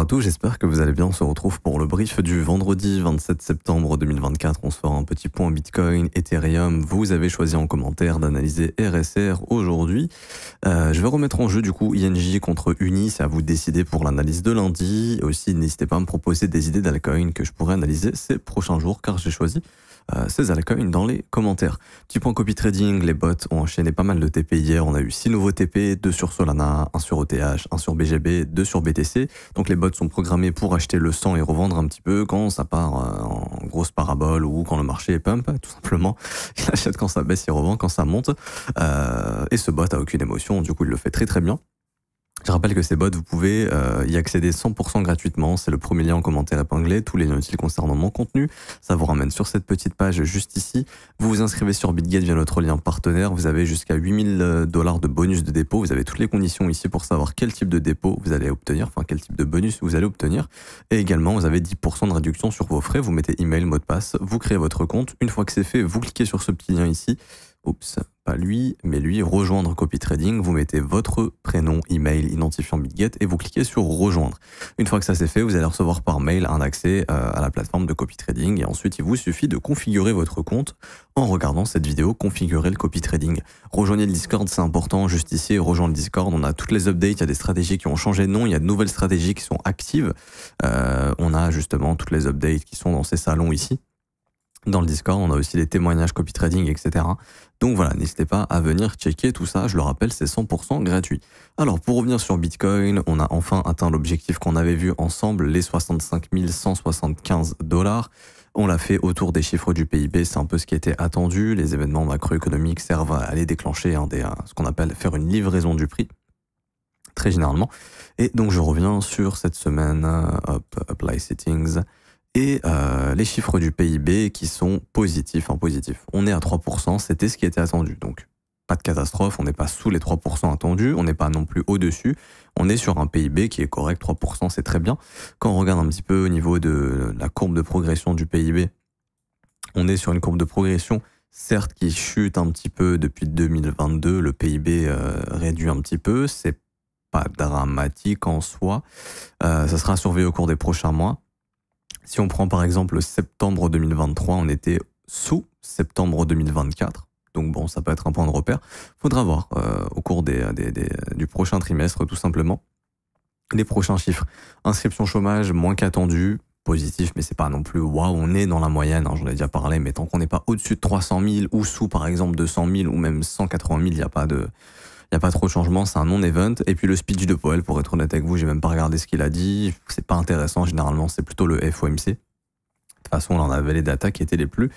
à tous, j'espère que vous allez bien. On se retrouve pour le brief du vendredi 27 septembre 2024. On se fera un petit point Bitcoin, Ethereum. Vous avez choisi en commentaire d'analyser RSR aujourd'hui. Euh, je vais remettre en jeu du coup INJ contre Uni. C'est à vous de décider pour l'analyse de lundi. Aussi, n'hésitez pas à me proposer des idées d'alcoin que je pourrais analyser ces prochains jours car j'ai choisi euh, ces altcoins dans les commentaires. Petit point copy trading, les bots ont enchaîné pas mal de TP hier. On a eu 6 nouveaux TP, 2 sur Solana, 1 sur OTH, 1 sur BGB, 2 sur BTC. Donc les bots sont programmés pour acheter le sang et revendre un petit peu quand ça part euh, en grosse parabole ou quand le marché est pump, tout simplement. Il achète quand ça baisse, il revend quand ça monte. Euh, et ce bot a aucune émotion, du coup il le fait très très bien. Je rappelle que ces bots, vous pouvez euh, y accéder 100% gratuitement. C'est le premier lien en commentaire épinglé. Tous les liens utiles concernant mon contenu, ça vous ramène sur cette petite page juste ici. Vous vous inscrivez sur BitGate via notre lien partenaire. Vous avez jusqu'à 8000 euh, dollars de bonus de dépôt. Vous avez toutes les conditions ici pour savoir quel type de dépôt vous allez obtenir, enfin quel type de bonus vous allez obtenir. Et également, vous avez 10% de réduction sur vos frais. Vous mettez email, mot de passe, vous créez votre compte. Une fois que c'est fait, vous cliquez sur ce petit lien ici. Oups, lui, mais lui, rejoindre copy trading, vous mettez votre prénom, email, identifiant Bitget et vous cliquez sur rejoindre. Une fois que ça c'est fait, vous allez recevoir par mail un accès euh, à la plateforme de copy trading et ensuite il vous suffit de configurer votre compte en regardant cette vidéo configurer le copy trading. Rejoignez le Discord, c'est important, juste ici, rejoignez le Discord, on a toutes les updates, il y a des stratégies qui ont changé de nom, il y a de nouvelles stratégies qui sont actives. Euh, on a justement toutes les updates qui sont dans ces salons ici dans le Discord, on a aussi des témoignages copy trading, etc. Donc voilà, n'hésitez pas à venir checker tout ça, je le rappelle, c'est 100% gratuit. Alors pour revenir sur Bitcoin, on a enfin atteint l'objectif qu'on avait vu ensemble, les 65 175 dollars. On l'a fait autour des chiffres du PIB, c'est un peu ce qui était attendu. Les événements macroéconomiques servent à aller déclencher ce qu'on appelle faire une livraison du prix, très généralement. Et donc je reviens sur cette semaine, hop, apply settings et euh, les chiffres du PIB qui sont positifs en positif. On est à 3%, c'était ce qui était attendu. Donc, pas de catastrophe, on n'est pas sous les 3% attendus, on n'est pas non plus au-dessus, on est sur un PIB qui est correct, 3% c'est très bien. Quand on regarde un petit peu au niveau de la courbe de progression du PIB, on est sur une courbe de progression, certes qui chute un petit peu depuis 2022, le PIB euh, réduit un petit peu, c'est pas dramatique en soi, euh, ça sera surveillé au cours des prochains mois. Si on prend par exemple septembre 2023, on était sous septembre 2024. Donc bon, ça peut être un point de repère. Faudra voir euh, au cours du prochain trimestre, tout simplement, les prochains chiffres. Inscription chômage, moins qu'attendu, positif, mais c'est pas non plus waouh, on est dans la moyenne, hein, j'en ai déjà parlé, mais tant qu'on n'est pas au-dessus de 300 000 ou sous par exemple 200 000 ou même 180 000, il n'y a pas de il n'y a pas trop de changements, c'est un non-event. Et puis le speech de Powell, pour être honnête avec vous, j'ai même pas regardé ce qu'il a dit, c'est pas intéressant, généralement c'est plutôt le FOMC. De toute façon, là, on avait les datas qui étaient les plus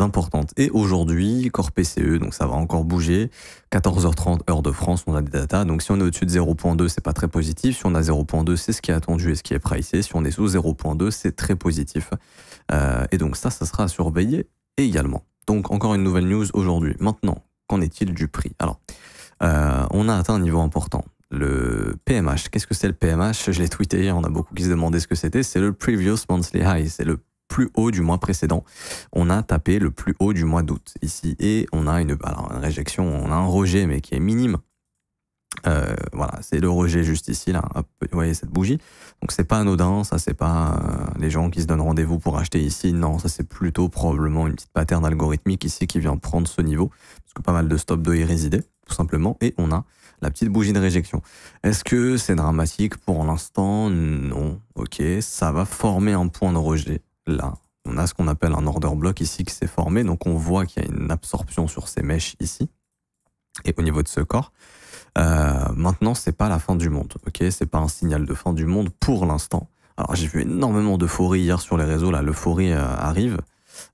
importantes. Et aujourd'hui, corps PCE, donc ça va encore bouger. 14h30, heure de France, on a des datas. Donc si on est au-dessus de 0.2, c'est pas très positif. Si on a 0.2, c'est ce qui est attendu et ce qui est pricé. Si on est sous 0.2, c'est très positif. Euh, et donc ça, ça sera à surveiller également. Donc encore une nouvelle news aujourd'hui. Maintenant, qu'en est-il du prix Alors, euh, on a atteint un niveau important. Le PMH, qu'est-ce que c'est le PMH Je l'ai tweeté hier, on a beaucoup qui se demandaient ce que c'était. C'est le Previous Monthly High, c'est le plus haut du mois précédent. On a tapé le plus haut du mois d'août ici et on a une, réjection, on a un rejet mais qui est minime. Euh, voilà, c'est le rejet juste ici là. vous voyez cette bougie. Donc c'est pas anodin, ça c'est pas euh, les gens qui se donnent rendez-vous pour acheter ici. Non, ça c'est plutôt probablement une petite pattern algorithmique ici qui vient prendre ce niveau parce que pas mal de stop doivent y résider tout simplement, et on a la petite bougie de réjection. Est-ce que c'est dramatique pour l'instant Non. Ok, ça va former un point de rejet, là. On a ce qu'on appelle un order block ici qui s'est formé, donc on voit qu'il y a une absorption sur ces mèches ici, et au niveau de ce corps. Euh, maintenant, c'est pas la fin du monde, ok C'est pas un signal de fin du monde pour l'instant. Alors j'ai vu énormément d'euphorie hier sur les réseaux, là l'euphorie euh, arrive,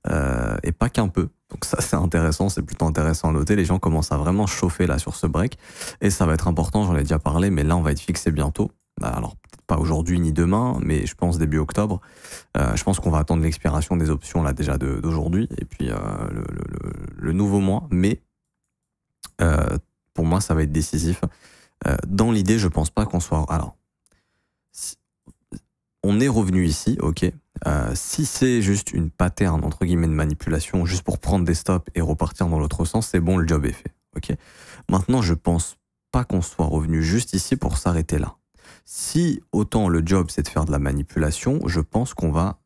euh, et pas qu'un peu. Donc ça c'est intéressant, c'est plutôt intéressant à noter. Les gens commencent à vraiment chauffer là sur ce break et ça va être important, j'en ai déjà parlé, mais là on va être fixé bientôt. Bah, alors peut-être pas aujourd'hui ni demain, mais je pense début octobre. Euh, je pense qu'on va attendre l'expiration des options là déjà d'aujourd'hui et puis euh, le, nouveau mois. Mais euh, pour moi ça va être décisif. dans l'idée, je pense pas qu'on soit. Alors on est revenu ici, ok. Euh, si c'est juste une pattern entre guillemets de manipulation, juste pour prendre des stops et repartir dans l'autre sens, c'est bon, le job est fait, ok. Maintenant, je pense pas qu'on soit revenu juste ici pour s'arrêter là. Si autant le job c'est de faire de la manipulation, je pense qu'on va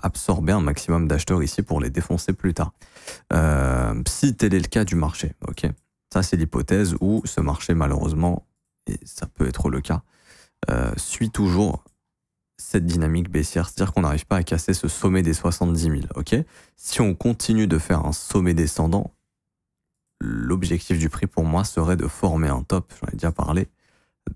absorber un maximum d'acheteurs ici pour les défoncer plus tard. Euh, si tel est le cas du marché, ok. Ça c'est l'hypothèse où ce marché malheureusement, et ça peut être le cas, euh, suit toujours cette dynamique baissière, c'est-à-dire qu'on n'arrive pas à casser ce sommet des 70 000. ok si on continue de faire un sommet descendant, l'objectif du prix pour moi serait de former un top, j'en ai déjà parlé,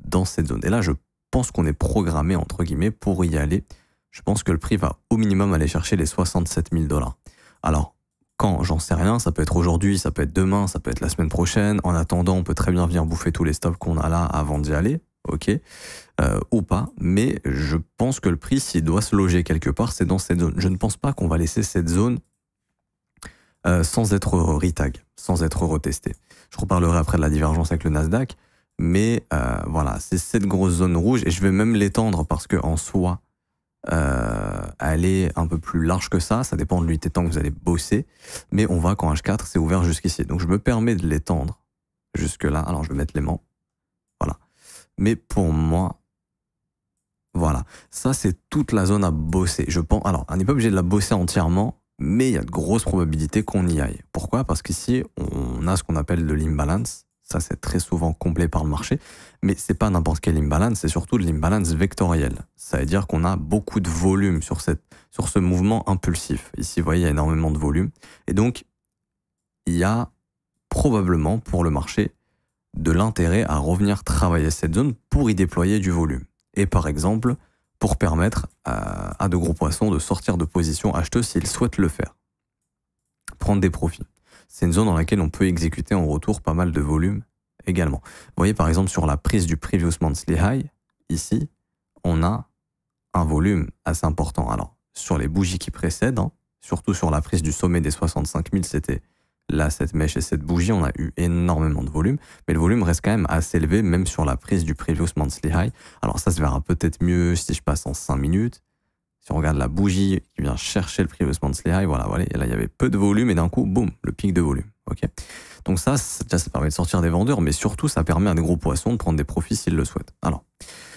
dans cette zone. Et là, je pense qu'on est programmé, entre guillemets, pour y aller. Je pense que le prix va au minimum aller chercher les 67 000 dollars. Alors, quand J'en sais rien, ça peut être aujourd'hui, ça peut être demain, ça peut être la semaine prochaine. En attendant, on peut très bien venir bouffer tous les stops qu'on a là avant d'y aller ok, euh, ou pas, mais je pense que le prix, s'il doit se loger quelque part, c'est dans cette zone. Je ne pense pas qu'on va laisser cette zone euh, sans être retag, sans être retesté. Je reparlerai après de la divergence avec le Nasdaq, mais euh, voilà, c'est cette grosse zone rouge, et je vais même l'étendre parce qu'en soi, elle est un peu plus large que ça, ça dépend de l'unité de temps que vous allez bosser, mais on voit qu'en H4, c'est ouvert jusqu'ici. Donc je me permets de l'étendre jusque-là. Alors je vais mettre l'aimant mais pour moi, voilà. Ça, c'est toute la zone à bosser. Je pense. Alors, on n'est pas obligé de la bosser entièrement, mais il y a de grosses probabilités qu'on y aille. Pourquoi Parce qu'ici, on a ce qu'on appelle de l'imbalance. Ça, c'est très souvent comblé par le marché. Mais c'est pas n'importe quelle imbalance, c'est surtout de l'imbalance vectorielle. Ça veut dire qu'on a beaucoup de volume sur, cette, sur ce mouvement impulsif. Ici, vous voyez, il y a énormément de volume. Et donc, il y a probablement pour le marché de l'intérêt à revenir travailler cette zone pour y déployer du volume. Et par exemple, pour permettre à, de gros poissons de sortir de position acheteuse s'ils souhaitent le faire. Prendre des profits. C'est une zone dans laquelle on peut exécuter en retour pas mal de volume également. Vous voyez par exemple sur la prise du previous monthly high, ici, on a un volume assez important. Alors, sur les bougies qui précèdent, hein, surtout sur la prise du sommet des 65 000, c'était là, cette mèche et cette bougie, on a eu énormément de volume, mais le volume reste quand même assez élevé, même sur la prise du previous monthly high. Alors ça se verra peut-être mieux si je passe en 5 minutes. Si on regarde la bougie qui vient chercher le previous monthly high, voilà, voilà, et là il y avait peu de volume et d'un coup, boum, le pic de volume. Ok. Donc ça, ça permet de sortir des vendeurs, mais surtout, ça permet à des gros poissons de prendre des profits s'ils le souhaitent. Alors,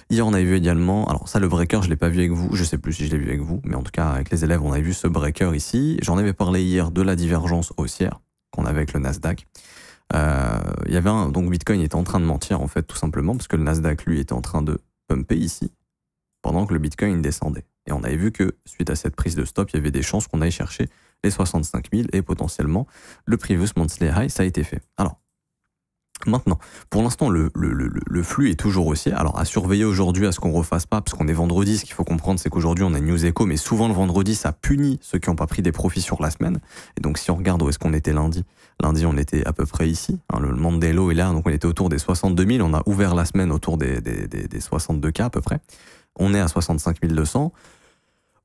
hier, on a vu également, alors ça, le breaker, je l'ai pas vu avec vous, je sais plus si je l'ai vu avec vous, mais en tout cas, avec les élèves, on a vu ce breaker ici. J'en avais parlé hier de la divergence haussière qu'on avait avec le Nasdaq. Euh, il y avait un, donc Bitcoin était en train de mentir en fait tout simplement parce que le Nasdaq lui était en train de pumper ici pendant que le Bitcoin descendait. Et on avait vu que suite à cette prise de stop, il y avait des chances qu'on aille chercher les 65 000 et potentiellement le previous monthly high, ça a été fait. Alors, Maintenant, pour l'instant, le, flux est toujours haussier. Alors, à surveiller aujourd'hui, à ce qu'on refasse pas, parce qu'on est vendredi, ce qu'il faut comprendre, c'est qu'aujourd'hui, on a News Echo, mais souvent le vendredi, ça punit ceux qui n'ont pas pris des profits sur la semaine. Et donc, si on regarde où est-ce qu'on était lundi, lundi, on était à peu près ici. monde hein, le lots est là, donc on était autour des 62 000. On a ouvert la semaine autour des, 62K à peu près. On est à 65 200.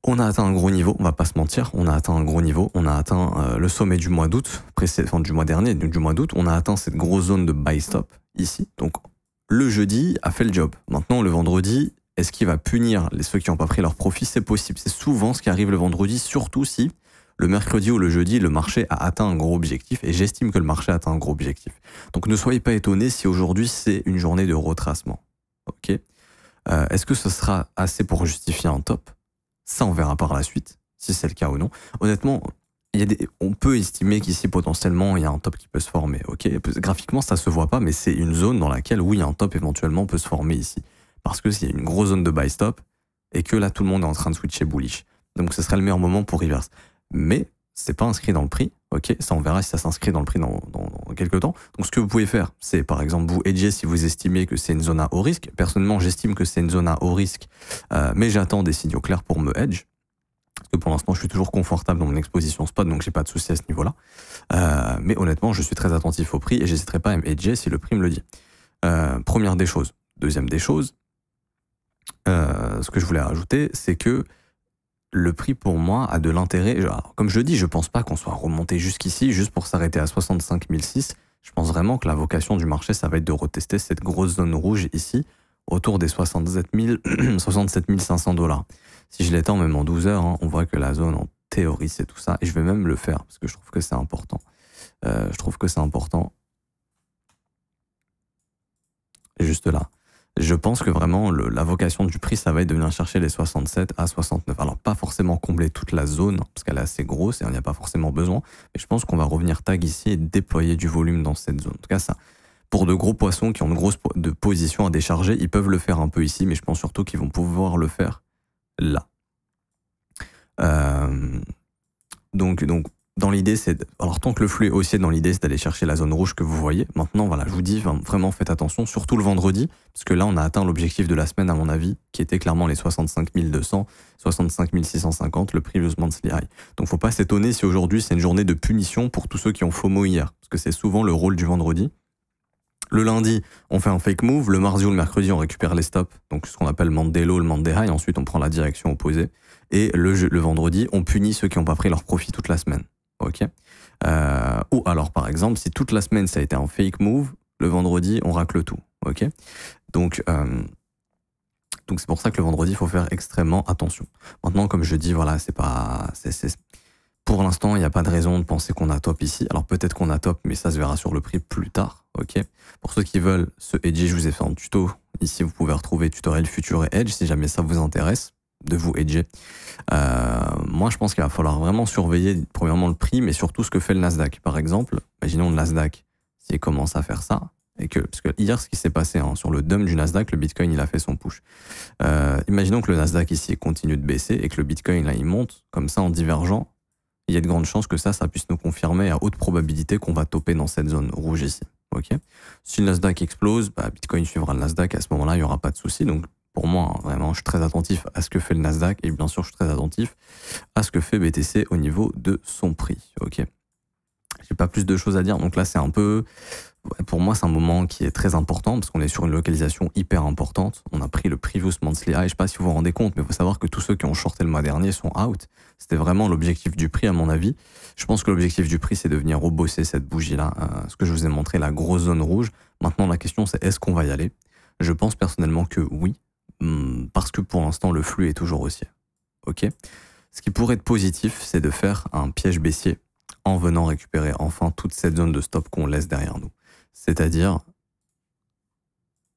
On a atteint un gros niveau, on va pas se mentir, on a atteint un gros niveau, on a atteint euh, le sommet du mois d'août, précédent, du mois dernier, du, mois d'août, on a atteint cette grosse zone de buy stop ici. Donc le jeudi a fait le job. Maintenant le vendredi, est-ce qu'il va punir les ceux qui n'ont pas pris leur profit C'est possible, c'est souvent ce qui arrive le vendredi, surtout si le mercredi ou le jeudi, le marché a atteint un gros objectif et j'estime que le marché a atteint un gros objectif. Donc ne soyez pas étonnés si aujourd'hui c'est une journée de retracement. Ok euh, Est-ce que ce sera assez pour justifier un top ça, on verra par la suite, si c'est le cas ou non. Honnêtement, a des, on peut estimer qu'ici, potentiellement, il y a un top qui peut se former. ok Graphiquement, ça se voit pas, mais c'est une zone dans laquelle, oui, un top éventuellement peut se former ici. Parce que c'est une grosse zone de buy stop, et que là, tout le monde est en train de switcher bullish. Donc, ce serait le meilleur moment pour reverse. Mais c'est pas inscrit dans le prix. Ok, ça on verra si ça s'inscrit dans le prix dans, quelques temps. Donc ce que vous pouvez faire, c'est par exemple vous edger si vous estimez que c'est une zone à haut risque. Personnellement, j'estime que c'est une zone à haut risque, euh, mais j'attends des signaux clairs pour me edge. Parce que pour l'instant, je suis toujours confortable dans mon exposition spot, donc j'ai pas de souci à ce niveau-là. Euh, mais honnêtement, je suis très attentif au prix et j'hésiterai pas à me si le prix me le dit. Euh, première des choses. Deuxième des choses, ce que je voulais rajouter, c'est que le prix pour moi a de l'intérêt. Comme je dis, je pense pas qu'on soit remonté jusqu'ici juste pour s'arrêter à 65 006. Je pense vraiment que la vocation du marché, ça va être de retester cette grosse zone rouge ici, autour des 67, 500 dollars. Si je l'étends même en 12 heures, hein, on voit que la zone en théorie, c'est tout ça. Et je vais même le faire parce que je trouve que c'est important. Euh, je trouve que c'est important. Juste là je pense que vraiment la vocation du prix, ça va être de venir chercher les 67 à 69. Alors pas forcément combler toute la zone, parce qu'elle est assez grosse et on n'y a pas forcément besoin, mais je pense qu'on va revenir tag ici et déployer du volume dans cette zone. En tout cas, ça, pour de gros poissons qui ont de grosses de positions à décharger, ils peuvent le faire un peu ici, mais je pense surtout qu'ils vont pouvoir le faire là. Euh, donc, donc dans l'idée, c'est. Alors, tant que le flux est haussier, dans l'idée, c'est d'aller chercher la zone rouge que vous voyez. Maintenant, voilà, je vous dis, vraiment faites attention, surtout le vendredi, parce que là, on a atteint l'objectif de la semaine, à mon avis, qui était clairement les 65 200, 65 650, le previous monthly high. Donc, faut pas s'étonner si aujourd'hui, c'est une journée de punition pour tous ceux qui ont faux mots hier, parce que c'est souvent le rôle du vendredi. Le lundi, on fait un fake move. Le mardi ou le mercredi, on récupère les stops, donc ce qu'on appelle Mandelo, le Mandé High. Ensuite, on prend la direction opposée. Et le vendredi, on punit ceux qui n'ont pas pris leur profit toute la semaine ok euh, Ou alors, par exemple, si toute la semaine ça a été en fake move, le vendredi, on racle tout, ok Donc, euh, donc c'est pour ça que le vendredi, il faut faire extrêmement attention. Maintenant, comme je dis, voilà, c'est pas, pour l'instant, il n'y a pas de raison de penser qu'on a top ici. Alors peut-être qu'on a top, mais ça se verra sur le prix plus tard, ok Pour ceux qui veulent ce edge, je vous ai fait un tuto. Ici, vous pouvez retrouver tutoriel futur et edge si jamais ça vous intéresse de vous hedger. Euh, moi, je pense qu'il va falloir vraiment surveiller, premièrement, le prix, mais surtout ce que fait le Nasdaq. Par exemple, imaginons le Nasdaq, s'il commence à faire ça, et que, parce que hier, ce qui s'est passé hein, sur le dump du Nasdaq, le Bitcoin, il a fait son push. Euh, imaginons que le Nasdaq ici continue de baisser et que le Bitcoin, là, il monte, comme ça, en divergent. Il y a de grandes chances que ça, ça puisse nous confirmer à haute probabilité qu'on va topper dans cette zone rouge ici. ok si le Nasdaq explose, bah, Bitcoin suivra le Nasdaq. À ce moment-là, il n'y aura pas de souci. Donc, pour moi, hein, vraiment, je suis très attentif à ce que fait le Nasdaq et bien sûr, je suis très attentif à ce que fait BTC au niveau de son prix. Ok, j'ai pas plus de choses à dire. Donc là, c'est un peu, pour moi, c'est un moment qui est très important parce qu'on est sur une localisation hyper importante. On a pris le previous monthly high. Ah, je sais pas si vous vous rendez compte, mais il faut savoir que tous ceux qui ont shorté le mois dernier sont out. C'était vraiment l'objectif du prix, à mon avis. Je pense que l'objectif du prix, c'est de venir rebosser cette bougie-là. Euh, ce que je vous ai montré, la grosse zone rouge. Maintenant, la question, c'est est-ce qu'on va y aller je pense personnellement que oui, Hmm, parce que pour l'instant le flux est toujours haussier. Ok Ce qui pourrait être positif, c'est de faire un piège baissier en venant récupérer enfin toute cette zone de stop qu'on laisse derrière nous. C'est-à-dire,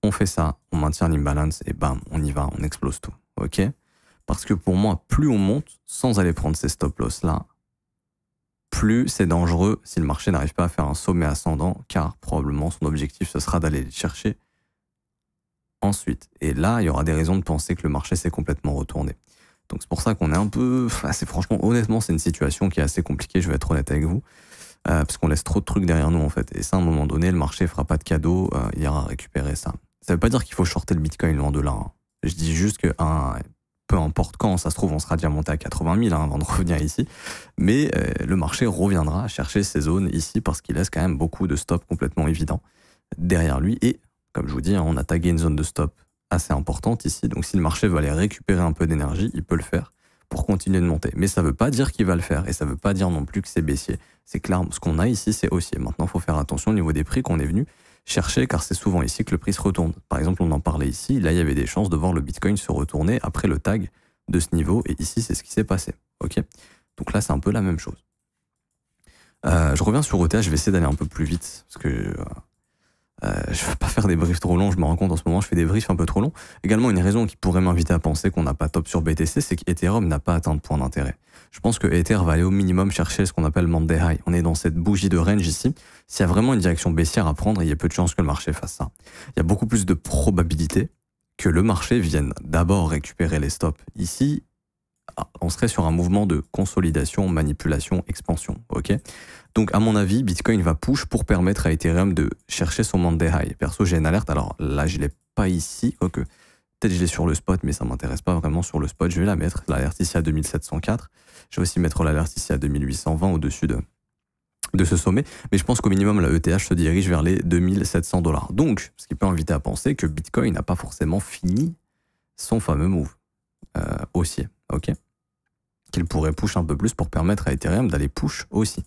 on fait ça, on maintient l'imbalance et bam, on y va, on explose tout. Ok Parce que pour moi, plus on monte sans aller prendre ces stop loss là, plus c'est dangereux si le marché n'arrive pas à faire un sommet ascendant, car probablement son objectif ce sera d'aller les chercher ensuite. Et là, il y aura des raisons de penser que le marché s'est complètement retourné. Donc c'est pour ça qu'on est un peu... C'est franchement, honnêtement, c'est une situation qui est assez compliquée, je vais être honnête avec vous. Euh, parce qu'on laisse trop de trucs derrière nous en fait. Et ça, à un moment donné, le marché fera pas de cadeau, euh, il ira récupérer ça. Ça ne veut pas dire qu'il faut shorter le Bitcoin loin de là. Hein. Je dis juste que peu importe quand, ça se trouve, on sera déjà monté à 80 000 hein, avant de revenir ici. Mais euh, le marché reviendra chercher ces zones ici parce qu'il laisse quand même beaucoup de stops complètement évidents derrière lui et comme je vous dis, hein, on a tagué une zone de stop assez importante ici. Donc si le marché veut aller récupérer un peu d'énergie, il peut le faire pour continuer de monter. Mais ça ne veut pas dire qu'il va le faire et ça ne veut pas dire non plus que c'est baissier. C'est clair, ce qu'on a ici, c'est haussier. Maintenant, il faut faire attention au niveau des prix qu'on est venu chercher car c'est souvent ici que le prix se retourne. Par exemple, on en parlait ici, là, il y avait des chances de voir le Bitcoin se retourner après le tag de ce niveau et ici, c'est ce qui s'est passé. OK Donc là, c'est un peu la même chose. Euh, je reviens sur OTA, je vais essayer d'aller un peu plus vite parce que euh, euh, je veux pas faire des briefs trop longs, je me rends compte en ce moment, je fais des briefs un peu trop longs. Également, une raison qui pourrait m'inviter à penser qu'on n'a pas top sur BTC, c'est qu'Ethereum n'a pas atteint de point d'intérêt. Je pense que Ether va aller au minimum chercher ce qu'on appelle Monday High. On est dans cette bougie de range ici. S'il y a vraiment une direction baissière à prendre, il y a peu de chances que le marché fasse ça. Il y a beaucoup plus de probabilités que le marché vienne d'abord récupérer les stops ici on serait sur un mouvement de consolidation, manipulation, expansion. Ok Donc, à mon avis, Bitcoin va push pour permettre à Ethereum de chercher son Monday High. Perso, j'ai une alerte. Alors là, je l'ai pas ici, Peut-être je l'ai sur le spot, mais ça ne m'intéresse pas vraiment sur le spot. Je vais la mettre, l'alerte ici à 2704. Je vais aussi mettre l'alerte ici à 2820 au-dessus de, ce sommet, mais je pense qu'au minimum, la ETH se dirige vers les 2700 dollars. Donc, ce qui peut inviter à penser que Bitcoin n'a pas forcément fini son fameux move euh, haussier ok Qu'il pourrait push un peu plus pour permettre à Ethereum d'aller push aussi.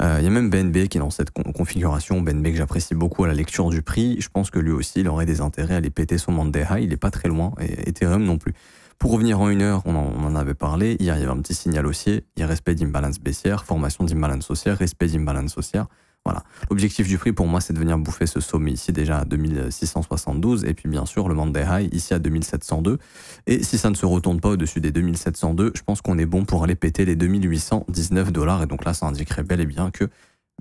Euh, il y a même BNB qui est dans cette configuration, BNB que j'apprécie beaucoup à la lecture du prix. Je pense que lui aussi, il aurait des intérêts à aller péter son Monday High. Il n'est pas très loin, et Ethereum non plus. Pour revenir en une heure, on en, on en avait parlé. Hier, il y avait un petit signal haussier. Il y a respect d'imbalance baissière, formation d'imbalance haussière, respect d'imbalance haussière. L'objectif du prix pour moi, c'est de venir bouffer ce sommet ici déjà à 2672 et puis bien sûr le Monday High ici à 2702. Et si ça ne se retourne pas au-dessus des 2702, je pense qu'on est bon pour aller péter les 2819 dollars. Et donc là, ça indiquerait bel et bien que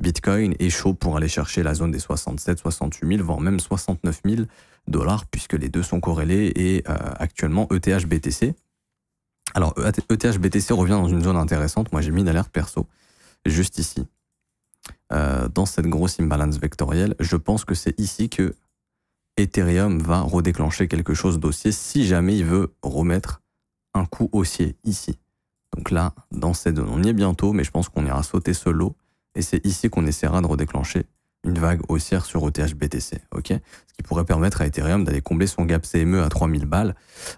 Bitcoin est chaud pour aller chercher la zone des 67, 68 000, voire même 69 000 dollars, puisque les deux sont corrélés et euh, actuellement ETH BTC. Alors ETH BTC revient dans une zone intéressante. Moi, j'ai mis une alerte perso juste ici. Euh, dans cette grosse imbalance vectorielle, je pense que c'est ici que Ethereum va redéclencher quelque chose d'ossier si jamais il veut remettre un coup haussier ici. Donc là, dans ces zone on y est bientôt, mais je pense qu'on ira sauter ce lot et c'est ici qu'on essaiera de redéclencher une vague haussière sur eth BTC, ok Ce qui pourrait permettre à Ethereum d'aller combler son gap CME à 3000 balles.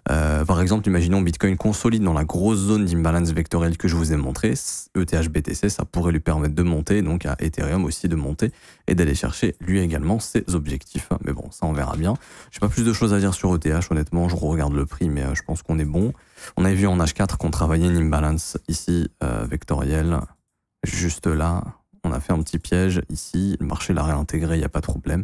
Euh, par exemple, imaginons Bitcoin consolide dans la grosse zone d'imbalance vectorielle que je vous ai montré, ETH BTC, ça pourrait lui permettre de monter, donc à Ethereum aussi de monter et d'aller chercher lui également ses objectifs. Hein, mais bon, ça on verra bien. J'ai pas plus de choses à dire sur ETH, honnêtement, je regarde le prix, mais euh, je pense qu'on est bon. On avait vu en H4 qu'on travaillait une imbalance ici euh, vectorielle, juste là, on a fait un petit piège ici, le marché l'a réintégré, il n'y a pas de problème.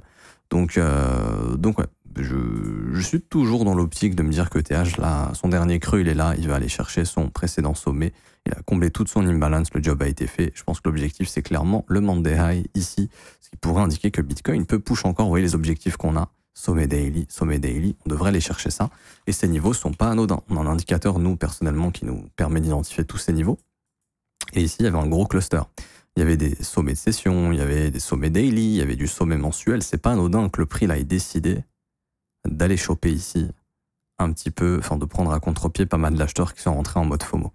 Donc, euh, donc je, suis toujours dans l'optique de me dire que TH, son dernier creux, il est là, il va aller chercher son précédent sommet, il a comblé toute son imbalance, le job a été fait. Je pense que l'objectif, c'est clairement le Monday High ici, ce qui pourrait indiquer que Bitcoin peut push encore, vous voyez, les objectifs qu'on a, sommet daily, sommet daily, on devrait aller chercher ça. Et ces niveaux sont pas anodins. On a un indicateur, nous, personnellement, qui nous permet d'identifier tous ces niveaux. Et ici, il y avait un gros cluster. Il y avait des sommets de session, il y avait des sommets daily, il y avait du sommet mensuel. C'est pas anodin que le prix là ait décidé d'aller choper ici un petit peu, enfin de prendre à contre-pied pas mal d'acheteurs qui sont rentrés en mode FOMO.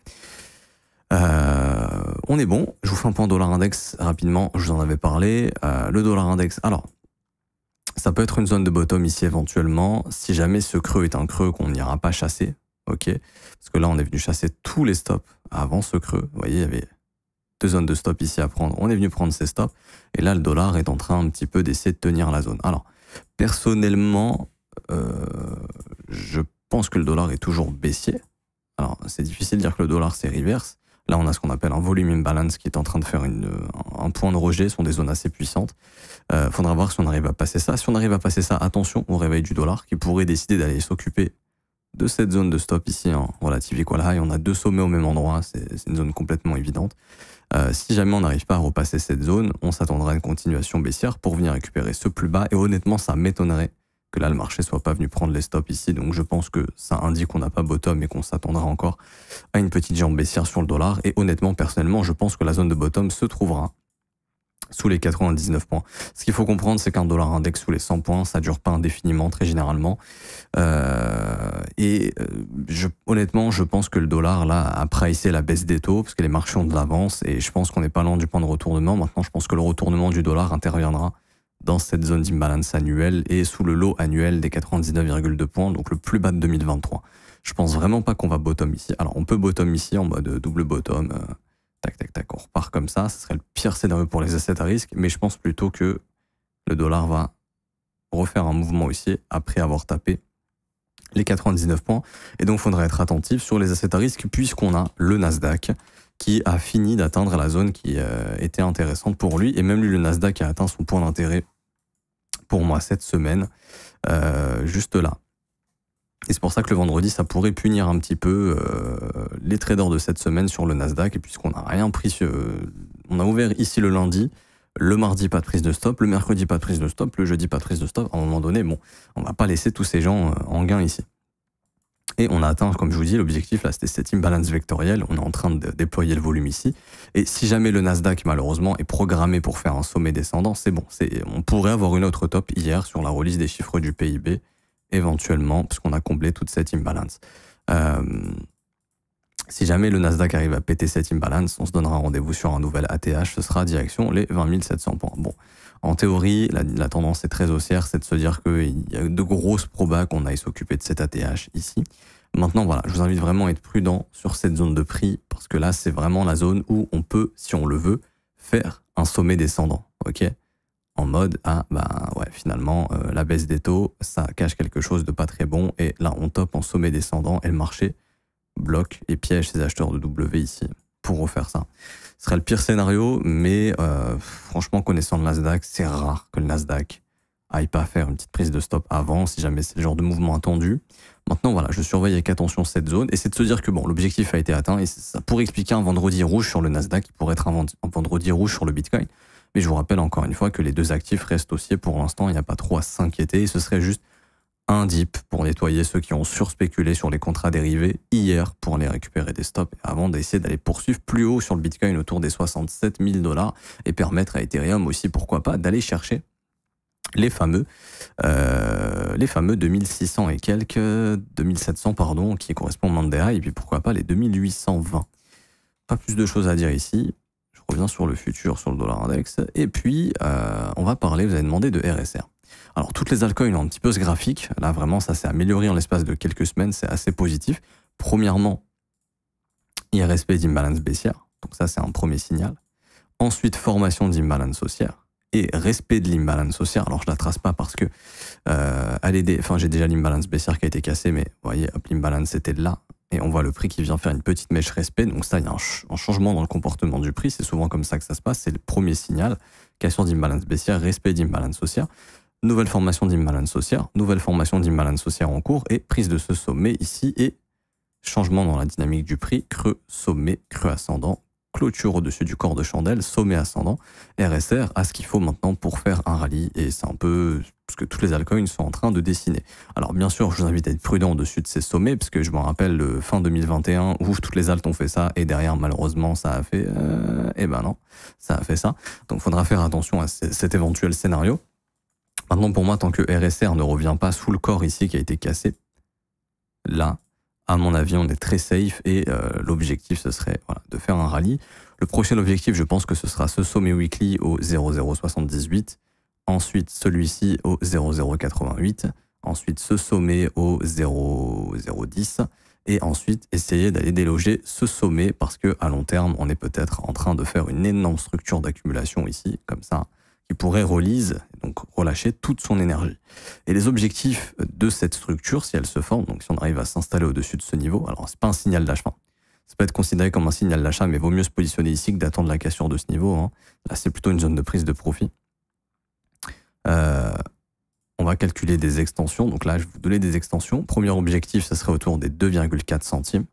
Euh, on est bon. Je vous fais un point dollar index rapidement. Je vous en avais parlé. Euh, le dollar index. Alors, ça peut être une zone de bottom ici éventuellement. Si jamais ce creux est un creux qu'on n'ira pas chasser, ok Parce que là, on est venu chasser tous les stops avant ce creux. Vous voyez, il y avait deux zones de stop ici à prendre. On est venu prendre ces stops. Et là, le dollar est en train un petit peu d'essayer de tenir la zone. Alors, personnellement, euh, je pense que le dollar est toujours baissier. Alors, c'est difficile de dire que le dollar, c'est reverse. Là, on a ce qu'on appelle un volume imbalance qui est en train de faire une, un point de rejet. Ce sont des zones assez puissantes. Euh, faudra voir si on arrive à passer ça. Si on arrive à passer ça, attention au réveil du dollar qui pourrait décider d'aller s'occuper de cette zone de stop ici en relative equal high. On a deux sommets au même endroit. C'est une zone complètement évidente. Euh, si jamais on n'arrive pas à repasser cette zone, on s'attendra à une continuation baissière pour venir récupérer ce plus bas. Et honnêtement, ça m'étonnerait que là, le marché soit pas venu prendre les stops ici. Donc je pense que ça indique qu'on n'a pas bottom et qu'on s'attendra encore à une petite jambe baissière sur le dollar. Et honnêtement, personnellement, je pense que la zone de bottom se trouvera sous les 99 points. Ce qu'il faut comprendre, c'est qu'un dollar index sous les 100 points, ça ne dure pas indéfiniment, très généralement. Euh, et euh, honnêtement, je pense que le dollar, là, a pricé la baisse des taux, parce que les marchés ont de l'avance, et je pense qu'on n'est pas loin du point de retournement. Maintenant, je pense que le retournement du dollar interviendra dans cette zone d'imbalance annuelle et sous le lot annuel des 99,2 points, donc le plus bas de 2023. Je pense vraiment pas qu'on va bottom ici. Alors, on peut bottom ici en mode double bottom, euh, tac, tac, tac, on repart comme ça. Ce serait le pire scénario pour les assets à risque, mais je pense plutôt que le dollar va refaire un mouvement haussier après avoir tapé les 99 points. Et donc, il faudra être attentif sur les assets à risque puisqu'on a le Nasdaq qui a fini d'atteindre la zone qui euh, était intéressante pour lui. Et même lui, le Nasdaq a atteint son point d'intérêt pour moi cette semaine, euh, juste là. Et c'est pour ça que le vendredi, ça pourrait punir un petit peu euh, les traders de cette semaine sur le Nasdaq. Et puisqu'on n'a rien pris, euh, on a ouvert ici le lundi, le mardi pas de prise de stop, le mercredi pas de prise de stop, le jeudi pas de prise de stop. À un moment donné, bon, on va pas laisser tous ces gens euh, en gain ici. Et on a atteint, comme je vous dis, l'objectif, là, c'était cette imbalance vectorielle. On est en train de déployer le volume ici. Et si jamais le Nasdaq, malheureusement, est programmé pour faire un sommet descendant, c'est bon. On pourrait avoir une autre top hier sur la release des chiffres du PIB éventuellement, puisqu'on a comblé toute cette imbalance. Euh, si jamais le Nasdaq arrive à péter cette imbalance, on se donnera rendez-vous sur un nouvel ATH, ce sera direction les 20 700 points. Bon, en théorie, la, la tendance est très haussière, c'est de se dire qu'il y a de grosses probas qu'on aille s'occuper de cet ATH ici. Maintenant, voilà, je vous invite vraiment à être prudent sur cette zone de prix, parce que là, c'est vraiment la zone où on peut, si on le veut, faire un sommet descendant. Ok en mode ah bah ouais finalement euh, la baisse des taux ça cache quelque chose de pas très bon et là on top en sommet descendant et le marché bloque et piège ses acheteurs de W ici pour refaire ça. Ce serait le pire scénario mais euh, franchement connaissant le Nasdaq c'est rare que le Nasdaq aille pas faire une petite prise de stop avant si jamais c'est le genre de mouvement attendu. Maintenant voilà je surveille avec attention cette zone et c'est de se dire que bon l'objectif a été atteint et ça pourrait expliquer un vendredi rouge sur le Nasdaq qui pourrait être un vendredi rouge sur le Bitcoin. Mais je vous rappelle encore une fois que les deux actifs restent haussiers pour l'instant, il n'y a pas trop à s'inquiéter, et ce serait juste un dip pour nettoyer ceux qui ont surspéculé sur les contrats dérivés hier pour les récupérer des stops avant d'essayer d'aller poursuivre plus haut sur le Bitcoin autour des 67 000 dollars et permettre à Ethereum aussi, pourquoi pas, d'aller chercher les fameux, euh, les fameux 2600 et quelques, 2700 pardon, qui correspondent à Mandera, et puis pourquoi pas les 2820. Pas plus de choses à dire ici revient sur le futur, sur le dollar index. Et puis, euh, on va parler, vous avez demandé de RSR. Alors, toutes les alcools ont un petit peu ce graphique. Là, vraiment, ça s'est amélioré en l'espace de quelques semaines. C'est assez positif. Premièrement, IRSP d'imbalance baissière. Donc, ça, c'est un premier signal. Ensuite, formation d'imbalance haussière et respect de l'imbalance haussière. Alors, je la trace pas parce que euh, e j'ai déjà l'imbalance baissière qui a été cassée, mais vous voyez, l'imbalance était de là. Et on voit le prix qui vient faire une petite mèche respect. Donc ça, il y a un, changement dans le comportement du prix. C'est souvent comme ça que ça se passe. C'est le premier signal. Cassure d'imbalance baissière, respect d'imbalance haussière. Nouvelle formation d'imbalance haussière, nouvelle formation d'imbalance haussière en cours et prise de ce sommet ici et changement dans la dynamique du prix, creux, sommet, creux ascendant, clôture au-dessus du corps de chandelle, sommet ascendant, RSR à ce qu'il faut maintenant pour faire un rallye. Et c'est un peu que toutes les altcoins sont en train de dessiner. Alors bien sûr, je vous invite à être prudent au-dessus de ces sommets, parce que je me rappelle euh, fin 2021 ouf, toutes les altes ont fait ça, et derrière malheureusement ça a fait... Euh, eh ben non, ça a fait ça. Donc il faudra faire attention à cet éventuel scénario. Maintenant pour moi, tant que RSR ne revient pas sous le corps ici qui a été cassé, là, à mon avis, on est très safe et euh, l'objectif, ce serait de faire un rallye. Le prochain objectif, je pense que ce sera ce sommet weekly au 0078 ensuite celui-ci au 0088, ensuite ce sommet au 0010, et ensuite essayer d'aller déloger ce sommet parce que à long terme, on est peut-être en train de faire une énorme structure d'accumulation ici, comme ça, qui pourrait relise donc relâcher toute son énergie. Et les objectifs de cette structure, si elle se forme, donc si on arrive à s'installer au-dessus de ce niveau, alors c'est pas un signal d'achat. Ça peut être considéré comme un signal d'achat, mais vaut mieux se positionner ici que d'attendre la cassure de ce niveau. Hein. Là, c'est plutôt une zone de prise de profit. Euh, on va calculer des extensions. Donc là, je vous donner des extensions. Premier objectif, ça serait autour des 2,4 centimes.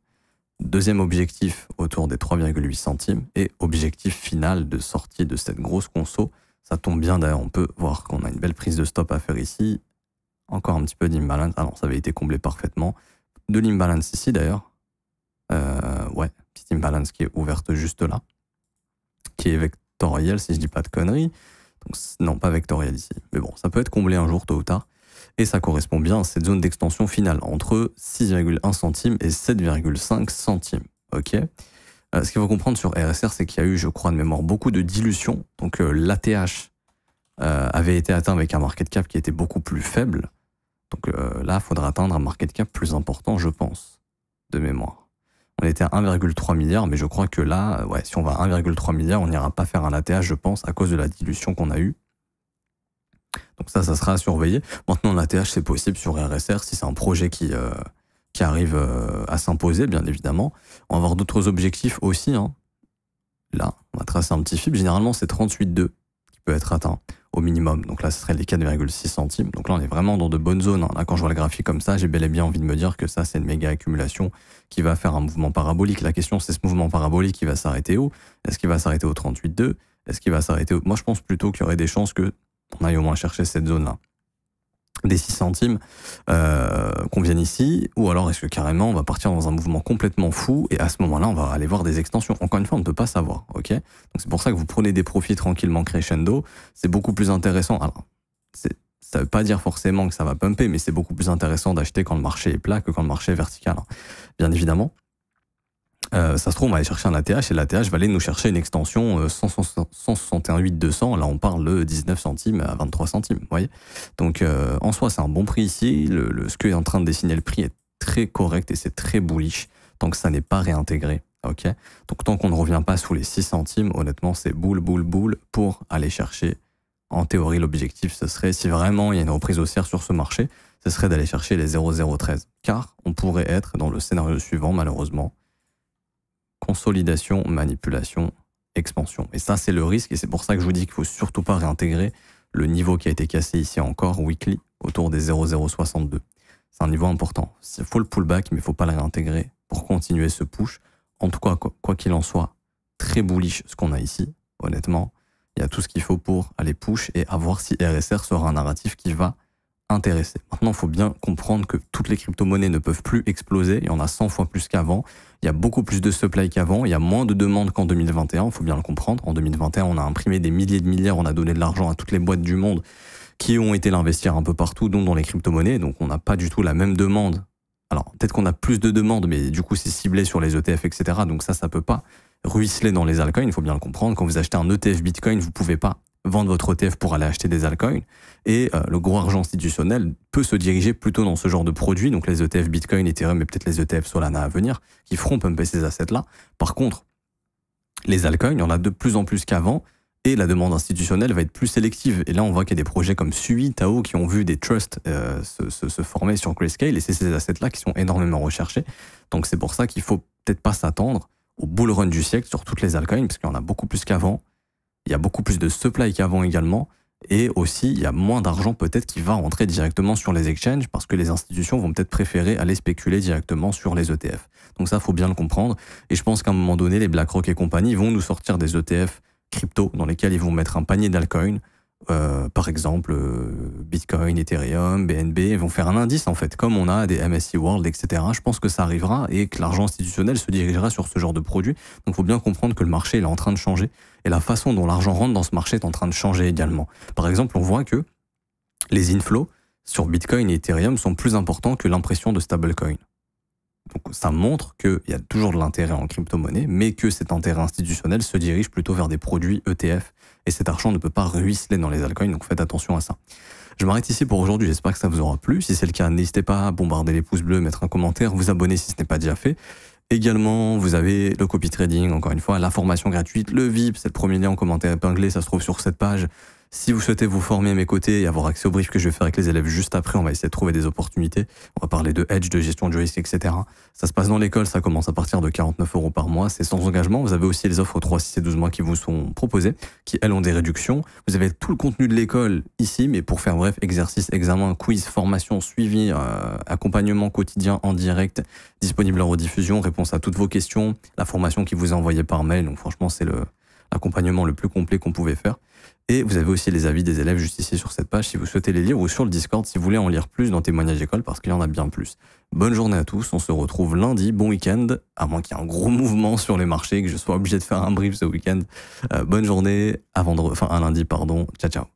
Deuxième objectif, autour des 3,8 centimes. Et objectif final de sortie de cette grosse conso. Ça tombe bien, d'ailleurs, on peut voir qu'on a une belle prise de stop à faire ici. Encore un petit peu d'imbalance. Alors, ah ça avait été comblé parfaitement. De l'imbalance ici, d'ailleurs. Euh, ouais, petite imbalance qui est ouverte juste là. Qui est vectorielle, si je dis pas de conneries non, pas vectoriel ici. Mais bon, ça peut être comblé un jour, tôt ou tard. Et ça correspond bien à cette zone d'extension finale, entre 6,1 centimes et 7,5 centimes. Ok euh, Ce qu'il faut comprendre sur RSR, c'est qu'il y a eu, je crois, de mémoire, beaucoup de dilution. Donc euh, l'ATH euh, avait été atteint avec un market cap qui était beaucoup plus faible. Donc là, il faudra atteindre un market cap plus important, je pense, de mémoire on était à 1,3 milliard, mais je crois que là, euh, ouais, si on va à 1,3 milliard, on n'ira pas faire un ATH, je pense, à cause de la dilution qu'on a eue. Donc ça, ça sera à surveiller. Maintenant, l'ATH, c'est possible sur RSR si c'est un projet qui, euh, qui arrive euh, à s'imposer, bien évidemment. On va avoir d'autres objectifs aussi. Hein. Là, on va tracer un petit fib. Généralement, c'est 38,2 peut être atteint au minimum. Donc là, ce serait les 4,6 centimes. Donc là, on est vraiment dans de bonnes zones. Hein. Là, quand je vois le graphique comme ça, j'ai bel et bien envie de me dire que ça, c'est une méga accumulation qui va faire un mouvement parabolique. La question, c'est ce mouvement parabolique qui va s'arrêter où Est-ce qu'il va s'arrêter au 38,2 Est-ce qu'il va s'arrêter au... Moi, je pense plutôt qu'il y aurait des chances que on aille au moins chercher cette zone-là des 6 centimes euh, qu'on vienne ici, ou alors est-ce que carrément on va partir dans un mouvement complètement fou et à ce moment-là on va aller voir des extensions. Encore une fois, on ne peut pas savoir, ok Donc c'est pour ça que vous prenez des profits tranquillement crescendo, c'est beaucoup plus intéressant. Alors, ça ne veut pas dire forcément que ça va pumper, mais c'est beaucoup plus intéressant d'acheter quand le marché est plat que quand le marché est vertical, hein. bien évidemment. Euh, ça se trouve, on va aller chercher un ATH et l'ATH va aller nous chercher une extension 161.8.200. Euh, Là, on parle de 19 centimes à 23 centimes. voyez Donc, euh, en soi, c'est un bon prix ici. Le, ce que est en train de dessiner le prix est très correct et c'est très bullish tant que ça n'est pas réintégré. ok Donc, tant qu'on ne revient pas sous les 6 centimes, honnêtement, c'est boule, boule, boule pour aller chercher. En théorie, l'objectif, ce serait, si vraiment il y a une reprise haussière sur ce marché, ce serait d'aller chercher les 0,013. Car on pourrait être dans le scénario suivant, malheureusement consolidation, manipulation, expansion. Et ça, c'est le risque, et c'est pour ça que je vous dis qu'il faut surtout pas réintégrer le niveau qui a été cassé ici encore, weekly, autour des 0,062. C'est un niveau important. Il faut le pullback, mais il faut pas le réintégrer pour continuer ce push. En tout cas, quoi qu'il en soit, très bullish ce qu'on a ici, honnêtement. Il y a tout ce qu'il faut pour aller push et à voir si RSR sera un narratif qui va intéressé Maintenant, il faut bien comprendre que toutes les crypto-monnaies ne peuvent plus exploser. Il y en a 100 fois plus qu'avant. Il y a beaucoup plus de supply qu'avant. Il y a moins de demandes qu'en 2021. Il faut bien le comprendre. En 2021, on a imprimé des milliers de milliards. On a donné de l'argent à toutes les boîtes du monde qui ont été l'investir un peu partout, dont dans les crypto-monnaies. Donc, on n'a pas du tout la même demande. Alors, peut-être qu'on a plus de demandes, mais du coup, c'est ciblé sur les ETF, etc. Donc, ça, ça peut pas ruisseler dans les altcoins. Il faut bien le comprendre. Quand vous achetez un ETF Bitcoin, vous pouvez pas vendre votre ETF pour aller acheter des altcoins. Et euh, le gros argent institutionnel peut se diriger plutôt dans ce genre de produits, donc les ETF Bitcoin, Ethereum et peut-être les ETF Solana à venir, qui feront pumper ces assets-là. Par contre, les altcoins, il y en a de plus en plus qu'avant, et la demande institutionnelle va être plus sélective. Et là, on voit qu'il y a des projets comme SUI, Tao, qui ont vu des trusts euh, se, se, former sur Grayscale, et c'est ces assets-là qui sont énormément recherchés. Donc c'est pour ça qu'il faut peut-être pas s'attendre au bull run du siècle sur toutes les altcoins, parce qu'il y en a beaucoup plus qu'avant il y a beaucoup plus de supply qu'avant également. Et aussi, il y a moins d'argent peut-être qui va rentrer directement sur les exchanges parce que les institutions vont peut-être préférer aller spéculer directement sur les ETF. Donc ça, faut bien le comprendre. Et je pense qu'à un moment donné, les BlackRock et compagnie vont nous sortir des ETF crypto dans lesquels ils vont mettre un panier d'alcoins euh, par exemple, euh, Bitcoin, Ethereum, BNB vont faire un indice en fait, comme on a des MSI World, etc. Je pense que ça arrivera et que l'argent institutionnel se dirigera sur ce genre de produits. Donc, il faut bien comprendre que le marché est en train de changer et la façon dont l'argent rentre dans ce marché est en train de changer également. Par exemple, on voit que les inflows sur Bitcoin et Ethereum sont plus importants que l'impression de stablecoin. Donc ça montre qu'il y a toujours de l'intérêt en crypto-monnaie, mais que cet intérêt institutionnel se dirige plutôt vers des produits ETF et cet argent ne peut pas ruisseler dans les altcoins, donc faites attention à ça. Je m'arrête ici pour aujourd'hui, j'espère que ça vous aura plu. Si c'est le cas, n'hésitez pas à bombarder les pouces bleus, mettre un commentaire, vous abonner si ce n'est pas déjà fait. Également, vous avez le copy trading, encore une fois, la formation gratuite, le VIP, c'est le premier lien en commentaire épinglé, ça se trouve sur cette page. Si vous souhaitez vous former à mes côtés et avoir accès au briefs que je vais faire avec les élèves juste après, on va essayer de trouver des opportunités. On va parler de hedge, de gestion de risque, etc. Ça se passe dans l'école, ça commence à partir de 49 euros par mois, c'est sans engagement. Vous avez aussi les offres 3, 6 et 12 mois qui vous sont proposées, qui elles ont des réductions. Vous avez tout le contenu de l'école ici, mais pour faire bref, exercice, examen, quiz, formation, suivi, euh, accompagnement quotidien en direct, disponible en rediffusion, réponse à toutes vos questions, la formation qui vous est envoyée par mail. Donc franchement, c'est l'accompagnement le plus complet qu'on pouvait faire. Et vous avez aussi les avis des élèves juste ici sur cette page si vous souhaitez les lire ou sur le Discord si vous voulez en lire plus dans Témoignages école parce qu'il y en a bien plus. Bonne journée à tous, on se retrouve lundi, bon week-end, à moins qu'il y ait un gros mouvement sur les marchés, que je sois obligé de faire un brief ce week-end. Euh, bonne journée, à enfin un lundi, pardon. Ciao ciao.